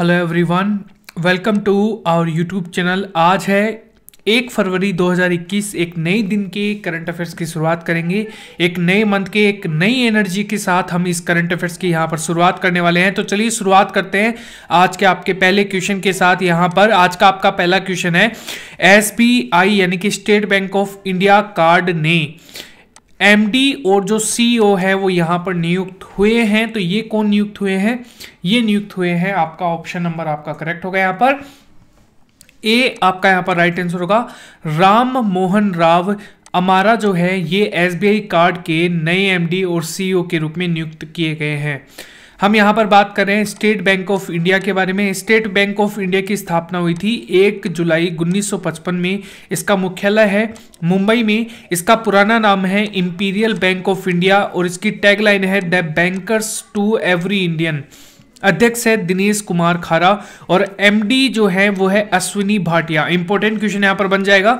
hello everyone welcome to our YouTube channel आज है एक फरवरी 2021 एक नए दिन के करंट अफेयर्स की शुरुआत करेंगे एक नए मंथ के एक नई एनर्जी के साथ हम इस करंट अफेयर्स की यहाँ पर शुरुआत करने वाले हैं तो चलिए शुरुआत करते हैं आज के आपके पहले क्वेश्चन के साथ यहाँ पर आज का आपका पहला क्वेश्चन है एस यानी कि स्टेट बैंक ऑफ इंडिया कार्ड ने एमडी और जो सीईओ है वो यहाँ पर नियुक्त हुए हैं तो ये कौन नियुक्त हुए हैं ये नियुक्त हुए हैं आपका ऑप्शन नंबर आपका करेक्ट होगा यहाँ पर ए आपका यहाँ पर राइट आंसर होगा राम मोहन राव अमारा जो है ये एसबीआई कार्ड के नए एमडी और सीईओ के रूप में नियुक्त किए गए हैं हम यहाँ पर बात कर रहे हैं स्टेट बैंक ऑफ इंडिया के बारे में स्टेट बैंक ऑफ इंडिया की स्थापना हुई थी एक जुलाई 1955 में इसका मुख्यालय है मुंबई में इसका पुराना नाम है इम्पीरियल बैंक ऑफ इंडिया और इसकी टैगलाइन है the bankers to every Indian अध्यक्ष है दिनेश कुमार खारा और एमडी जो है वो है अश्विनी भाटिया इंपॉर्टेंट क्वेश्चन यहाँ पर बन जाएगा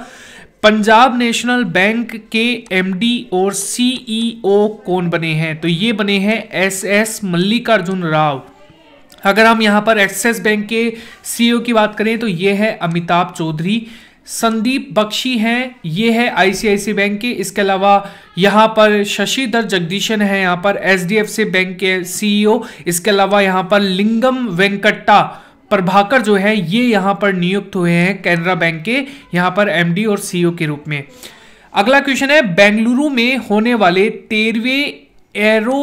पंजाब नेशनल बैंक के एमडी और सीईओ e कौन बने हैं तो ये बने हैं एस एस मल्लिकार्जुन राव अगर हम यहाँ पर एक्सिस बैंक के सीईओ e की बात करें तो ये है अमिताभ चौधरी संदीप बख्शी हैं ये है आईसीआईसी बैंक के इसके अलावा यहाँ पर शशिधर जगदीशन है यहाँ पर एच बैंक के सीईओ e इसके अलावा यहाँ पर लिंगम वेंकट्टा प्रभाकर जो है ये यहाँ पर नियुक्त हुए हैं कैनरा बैंक के यहाँ पर एमडी और सी e के रूप में अगला क्वेश्चन है बेंगलुरु में होने वाले तेरहवें एरो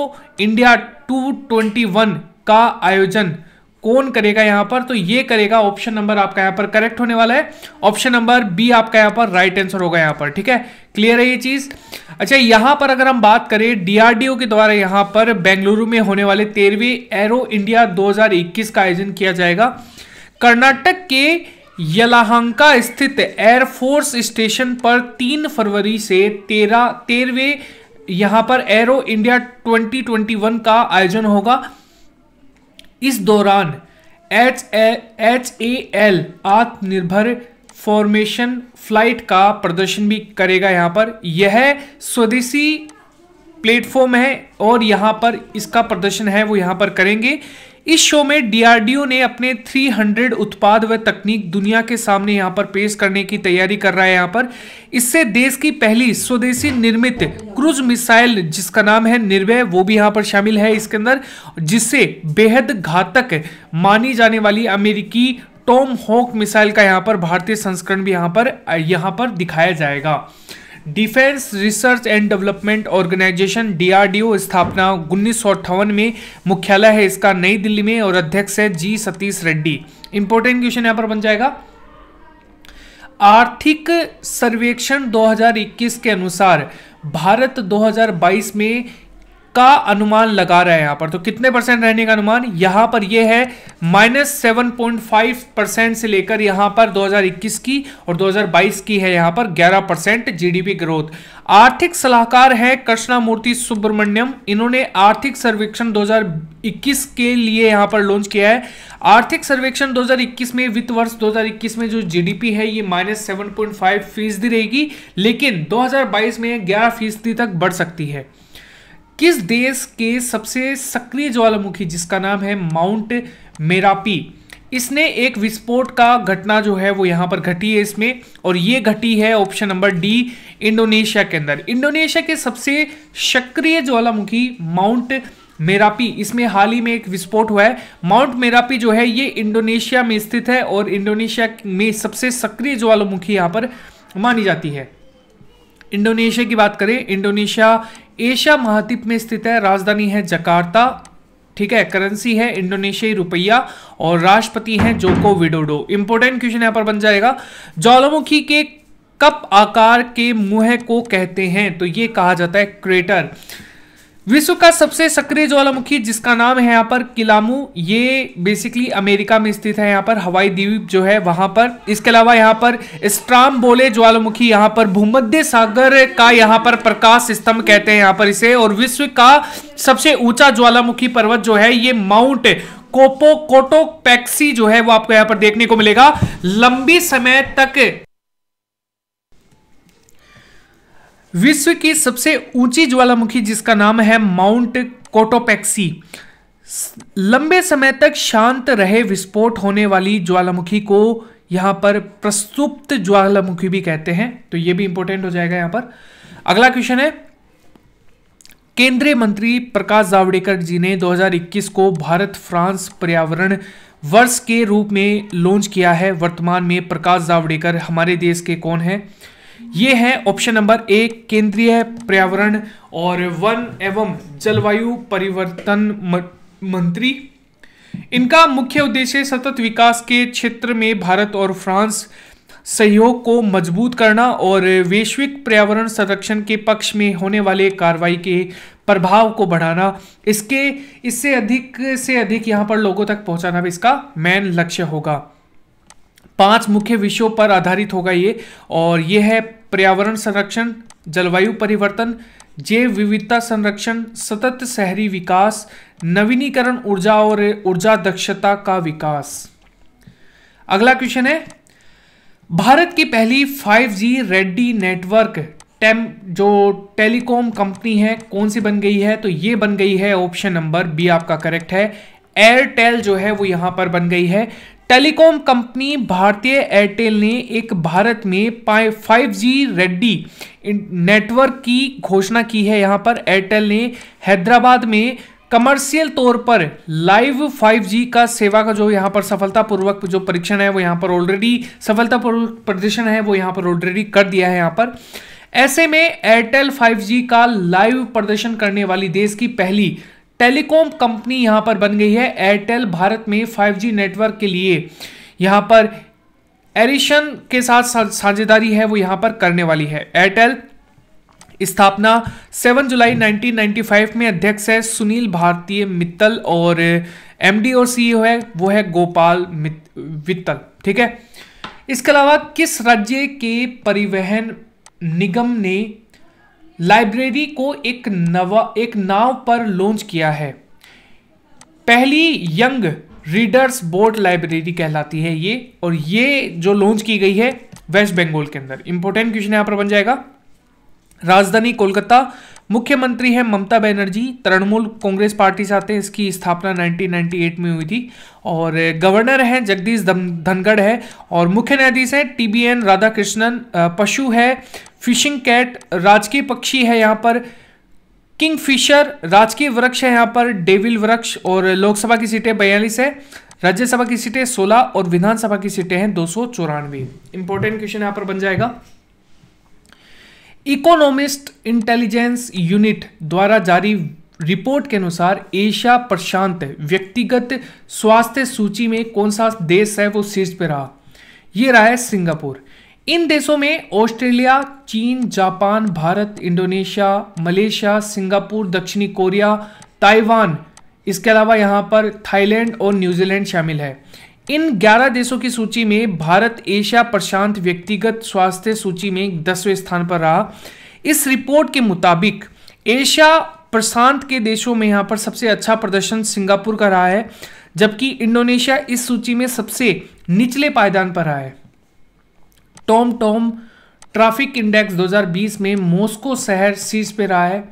इंडिया 221 का आयोजन कौन करेगा यहां पर तो ये करेगा ऑप्शन नंबर आपका यहां पर करेक्ट होने वाला है ऑप्शन नंबर बी आपका यहां पर राइट आंसर होगा यहां पर ठीक है क्लियर है ये चीज अच्छा यहां पर अगर हम बात करें डीआरडीओ के द्वारा यहां पर बेंगलुरु में होने वाले तेरहवीं एरो इंडिया 2021 का आयोजन किया जाएगा कर्नाटक के यलाहंका स्थित एयरफोर्स स्टेशन पर तीन फरवरी से तेरह तेरहवें यहां पर एरो इंडिया 2021 का आयोजन होगा इस दौरान एच एच ए एल आत्मनिर्भर फॉर्मेशन फ्लाइट का प्रदर्शन भी करेगा यहाँ पर यह स्वदेशी प्लेटफॉर्म है और यहाँ पर इसका प्रदर्शन है वो यहाँ पर करेंगे इस शो में डीआरडीओ ने अपने 300 उत्पाद व तकनीक दुनिया के सामने यहाँ पर पेश करने की तैयारी कर रहा है यहाँ पर इससे देश की पहली स्वदेशी निर्मित क्रूज मिसाइल जिसका नाम है निर्भय वो भी यहाँ पर शामिल है इसके अंदर जिससे बेहद घातक मानी जाने वाली अमेरिकी टॉम हॉक मिसाइल का यहाँ पर भारतीय संस्करण भी यहाँ पर यहाँ पर दिखाया जाएगा defence research and development organisation DRDO स्थापना उन्नीस में मुख्यालय है इसका नई दिल्ली में और अध्यक्ष है G Satish Reddy important question यहां पर बन जाएगा आर्थिक सर्वेक्षण 2021 के अनुसार भारत 2022 में का अनुमान लगा रहे हैं यहां पर तो कितने परसेंट रहने का अनुमान यहां पर यह है minus seven point five percent से लेकर यहां पर 2021 की और 2022 की है यहां पर 11 परसेंट जी ग्रोथ आर्थिक सलाहकार हैं कृष्णामूर्ति सुब्रमण्यम इन्होंने आर्थिक सर्वेक्षण 2021 के लिए यहां पर लॉन्च किया है आर्थिक सर्वेक्षण 2021 में वित्त वर्ष 2021 में जो जीडीपी है ये माइनस सेवन पॉइंट फाइव फीसदी रहेगी लेकिन 2022 में 11 फीसदी तक बढ़ सकती है किस देश के सबसे सक्रिय ज्वालामुखी जिसका नाम है माउंट मेरापी इसने एक विस्फोट का घटना जो है वो यहाँ पर घटी है इसमें और ये घटी है ऑप्शन नंबर डी इंडोनेशिया के अंदर इंडोनेशिया के सबसे सक्रिय ज्वालामुखी माउंट मेरापी इसमें हाल ही में एक विस्फोट हुआ है माउंट मेरापी जो है ये इंडोनेशिया में स्थित है और इंडोनेशिया में सबसे सक्रिय ज्वालामुखी यहाँ पर मानी जाती है इंडोनेशिया की बात करें इंडोनेशिया एशिया महाद्वीप में स्थित है राजधानी है जकार्ता ठीक है करेंसी है इंडोनेशियाई रुपया और राष्ट्रपति हैं जोको विडोडो इंपोर्टेंट क्वेश्चन यहां पर बन जाएगा ज्वालामुखी के कप आकार के मुंह को कहते हैं तो यह कहा जाता है क्रेटर विश्व का सबसे सक्रिय ज्वालामुखी जिसका नाम है यहाँ पर किलामू ये बेसिकली अमेरिका में स्थित है यहाँ पर हवाई द्वीप जो है वहां पर इसके अलावा यहाँ पर स्ट्राम बोले ज्वालामुखी यहाँ पर भूमध्य सागर का यहाँ पर प्रकाश स्तंभ कहते हैं यहाँ पर इसे और विश्व का सबसे ऊंचा ज्वालामुखी पर्वत जो है ये माउंट कोपो कोटोपैक्सी जो है वो आपको यहाँ पर देखने को मिलेगा लंबी समय तक विश्व की सबसे ऊंची ज्वालामुखी जिसका नाम है माउंट कोटोपैक्सी लंबे समय तक शांत रहे विस्फोट होने वाली ज्वालामुखी को यहां पर प्रस्तुप्त ज्वालामुखी भी कहते हैं तो यह भी इंपॉर्टेंट हो जाएगा यहां पर अगला क्वेश्चन है केंद्रीय मंत्री प्रकाश जावड़ेकर जी ने 2021 को भारत फ्रांस पर्यावरण वर्ष के रूप में लॉन्च किया है वर्तमान में प्रकाश जावड़ेकर हमारे देश के कौन है ये है ऑप्शन नंबर एक केंद्रीय पर्यावरण और वन एवं जलवायु परिवर्तन मंत्री इनका मुख्य उद्देश्य सतत विकास के क्षेत्र में भारत और फ्रांस सहयोग को मजबूत करना और वैश्विक पर्यावरण संरक्षण के पक्ष में होने वाले कार्रवाई के प्रभाव को बढ़ाना इसके इससे अधिक से अधिक यहां पर लोगों तक पहुंचाना भी इसका मेन लक्ष्य होगा पांच मुख्य विषयों पर आधारित होगा ये और ये है पर्यावरण संरक्षण जलवायु परिवर्तन जैव विविधता संरक्षण सतत शहरी विकास नवीनीकरण ऊर्जा और ऊर्जा दक्षता का विकास अगला क्वेश्चन है भारत की पहली 5G रेडी नेटवर्क टेम जो टेलीकॉम कंपनी है कौन सी बन गई है तो ये बन गई है ऑप्शन नंबर बी आपका करेक्ट है एयरटेल जो है वो यहां पर बन गई है टेलीकॉम कंपनी भारतीय एयरटेल ने एक भारत में फाइव जी रेड्डी नेटवर्क की घोषणा की है यहाँ पर एयरटेल ने हैदराबाद में कमर्शियल तौर पर लाइव 5G का सेवा का जो यहाँ पर सफलतापूर्वक जो परीक्षण है वो यहाँ पर ऑलरेडी सफलतापूर्वक प्रदर्शन है वो यहाँ पर ऑलरेडी कर दिया है यहाँ पर ऐसे में एयरटेल 5G का लाइव प्रदर्शन करने वाली देश की पहली टेलीकॉम कंपनी यहां पर बन गई है एयरटेल भारत में 5G नेटवर्क के लिए यहां पर एरिशन के साथ साझेदारी है वो यहां पर करने वाली है एयरटेल स्थापना 7 जुलाई 1995 में अध्यक्ष है सुनील भारतीय मित्तल और एमडी और सीईओ e है वो है गोपाल वित्तल ठीक है इसके अलावा किस राज्य के परिवहन निगम ने लाइब्रेरी को एक नवा एक नाव पर लॉन्च किया है पहली यंग रीडर्स बोर्ड लाइब्रेरी कहलाती है ये और ये जो लॉन्च की गई है वेस्ट बंगाल के अंदर इंपॉर्टेंट क्वेश्चन यहां पर बन जाएगा राजधानी कोलकाता मुख्यमंत्री हैं ममता बनर्जी तृणमूल कांग्रेस पार्टी से आते हैं इसकी स्थापना 1998 में हुई थी और गवर्नर हैं जगदीश धनगढ़ है और मुख्य न्यायाधीश हैं टीबीएन राधाकृष्णन पशु है फिशिंग कैट राजकीय पक्षी है यहाँ पर किंग फिशर राजकीय वृक्ष है यहाँ पर डेविल वृक्ष और लोकसभा की सीटें बयालीस है राज्यसभा की सीटें 16 और विधानसभा की सीटें हैं दो सौ चौरानवे इंपॉर्टेंट क्वेश्चन यहाँ पर बन जाएगा इकोनॉमिस्ट इंटेलिजेंस यूनिट द्वारा जारी रिपोर्ट के अनुसार एशिया प्रशांत व्यक्तिगत स्वास्थ्य सूची में कौन सा देश है वो शीर्ष पे रहा ये रहा है सिंगापुर इन देशों में ऑस्ट्रेलिया चीन Japan Bharat Indonesia Malaysia Singapore दक्षिणी कोरिया ताइवान इसके अलावा यहाँ पर थाईलैंड और न्यूजीलैंड शामिल है इन 11 देशों की सूची में भारत एशिया प्रशांत व्यक्तिगत स्वास्थ्य सूची में दसवें स्थान पर रहा इस रिपोर्ट के मुताबिक एशिया प्रशांत के देशों में यहाँ पर सबसे अच्छा प्रदर्शन सिंगापुर का रहा है जबकि इंडोनेशिया इस सूची में सबसे निचले पायदान पर रहा है टॉम टॉम ट्रैफिक इंडेक्स 2020 में मॉस्को शहर शीर्ष पर रहा है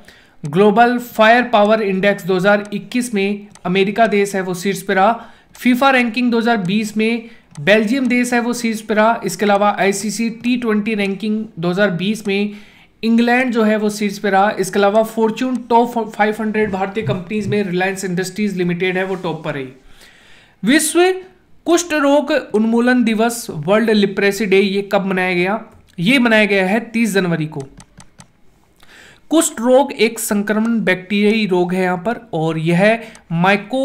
ग्लोबल फायर पावर इंडेक्स 2021 में अमेरिका देश है वो शीर्ष पे रहा फीफा रैंकिंग 2020 में बेल्जियम देश है वो शीर्ष पर रहा इसके अलावा आईसीसी टी ट्वेंटी रैंकिंग 2020 में इंग्लैंड जो है वो शीर्ष पर रहा इसके अलावा फॉर्च्यून टॉप 500 भारतीय कंपनीज में रिलायंस इंडस्ट्रीज लिमिटेड है वो टॉप पर रही विश्व कुष्ठ रोग उन्मूलन दिवस वर्ल्ड लिप्रेसी डे ये कब मनाया गया ये मनाया गया है 30 जनवरी को कुष्ठ रोग एक संक्रमण बैक्टीरियाई रोग है यहां पर और यह माइको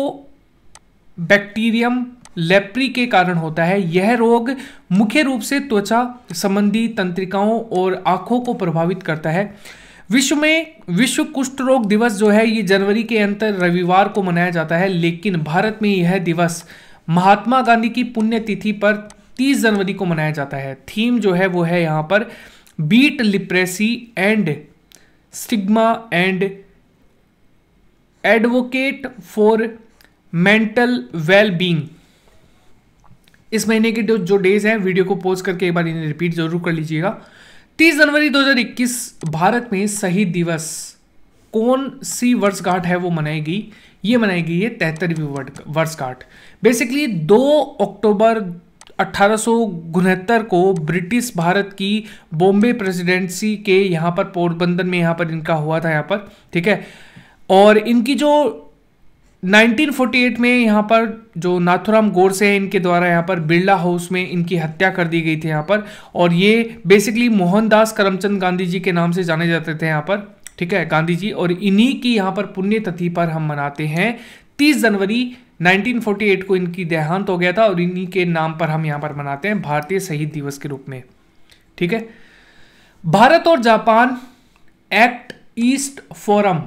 बैक्टीरियम लेप्री के कारण होता है यह रोग मुख्य रूप से त्वचा संबंधी तंत्रिकाओं और आंखों को प्रभावित करता है विश्व में विश्व कुष्ठ रोग दिवस जो है ये जनवरी के अंत रविवार को मनाया जाता है लेकिन भारत में यह दिवस महात्मा गांधी की पुण्यतिथि पर 30 जनवरी को मनाया जाता है थीम जो है वो है यहाँ पर beat leprosy and stigma and advocate for mental well being इस महीने के जो डेज हैं वीडियो को पोस्ट करके एक बार इन्हें रिपीट जरूर कर लीजिएगा 30 जनवरी 2021 भारत में शहीद दिवस कौन सी वर्षगांठ है वो मनाई गई ये मनाई गई है तैतरवीं वर्षगांठ बेसिकली 2 अक्टूबर अट्ठारह को ब्रिटिश भारत की बॉम्बे प्रेसिडेंसी के यहाँ पर पोरबंदर में यहाँ पर इनका हुआ था यहाँ पर ठीक है और इनकी जो 1948 में यहाँ पर जो नाथुराम गोडसे हैं इनके द्वारा यहाँ पर बिरला हाउस में इनकी हत्या कर दी गई थी यहाँ पर और ये बेसिकली मोहनदास करमचंद गांधी जी के नाम से जाने जाते थे यहाँ पर ठीक है गांधी जी और इन्हीं की यहाँ पर पुण्यतिथि पर हम मनाते हैं 30 जनवरी 1948 को इनकी देहांत हो गया था और इन्हीं के नाम पर हम यहाँ पर मनाते हैं भारतीय शहीद दिवस के रूप में ठीक है भारत और जापान एक्ट ईस्ट फोरम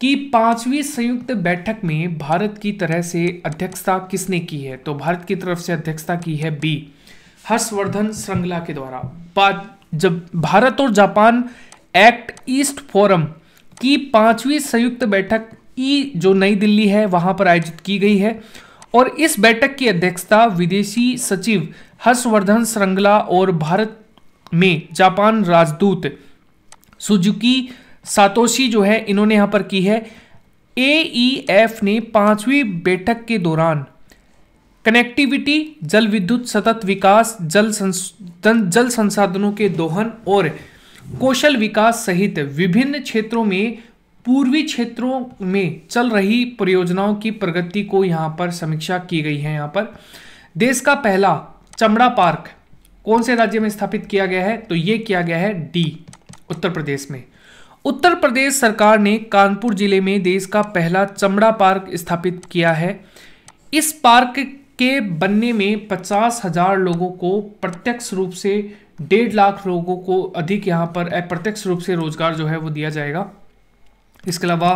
कि पांचवी संयुक्त बैठक में भारत की तरह से अध्यक्षता किसने की है तो भारत की तरफ से अध्यक्षता की है बी हर्षवर्धन श्रृंगला के द्वारा जब भारत और जापान एक्ट ईस्ट फोरम की पांचवी संयुक्त बैठक ई जो नई दिल्ली है वहां पर आयोजित की गई है और इस बैठक की अध्यक्षता विदेशी सचिव हर्षवर्धन श्रृंगला और भारत में जापान राजदूत सुजुकी सातोशी जो है इन्होंने यहाँ पर की है एफ e ने पांचवी बैठक के दौरान कनेक्टिविटी जल विद्युत सतत विकास जल संस जल संसाधनों के दोहन और कौशल विकास सहित विभिन्न क्षेत्रों में पूर्वी क्षेत्रों में चल रही परियोजनाओं की प्रगति को यहाँ पर समीक्षा की गई है यहाँ पर देश का पहला चमड़ा पार्क कौन से राज्य में स्थापित किया गया है तो ये किया गया है डी उत्तर प्रदेश में उत्तर प्रदेश सरकार ने कानपुर जिले में देश का पहला चमड़ा पार्क स्थापित किया है इस पार्क के बनने में पचास हजार लोगों को प्रत्यक्ष रूप से डेढ़ लाख लोगों को अधिक यहाँ पर अप्रत्यक्ष रूप से रोजगार जो है वो दिया जाएगा इसके अलावा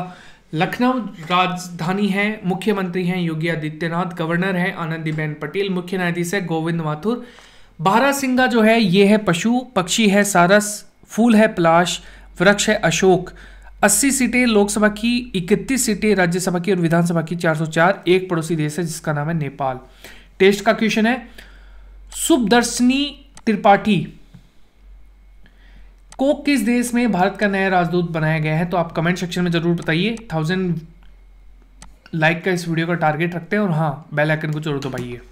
लखनऊ राजधानी है मुख्यमंत्री हैं योगी आदित्यनाथ गवर्नर हैं आनंदीबेन पटेल मुख्य न्यायाधीश है गोविंद माथुर बारा सिंगा जो है ये है पशु पक्षी है सारस फूल है पलाश वृक्ष है अशोक 80 सीटें लोकसभा की 31 सीटें राज्यसभा की और विधानसभा की 404 एक पड़ोसी देश है जिसका नाम है नेपाल टेस्ट का क्वेश्चन है सुबदर्शनी त्रिपाठी को किस देश में भारत का नया राजदूत बनाया गया है तो आप कमेंट सेक्शन में जरूर बताइए थाउजेंड लाइक का इस वीडियो का टारगेट रखते हैं और हाँ बेल आइकन को जरूर दबाइए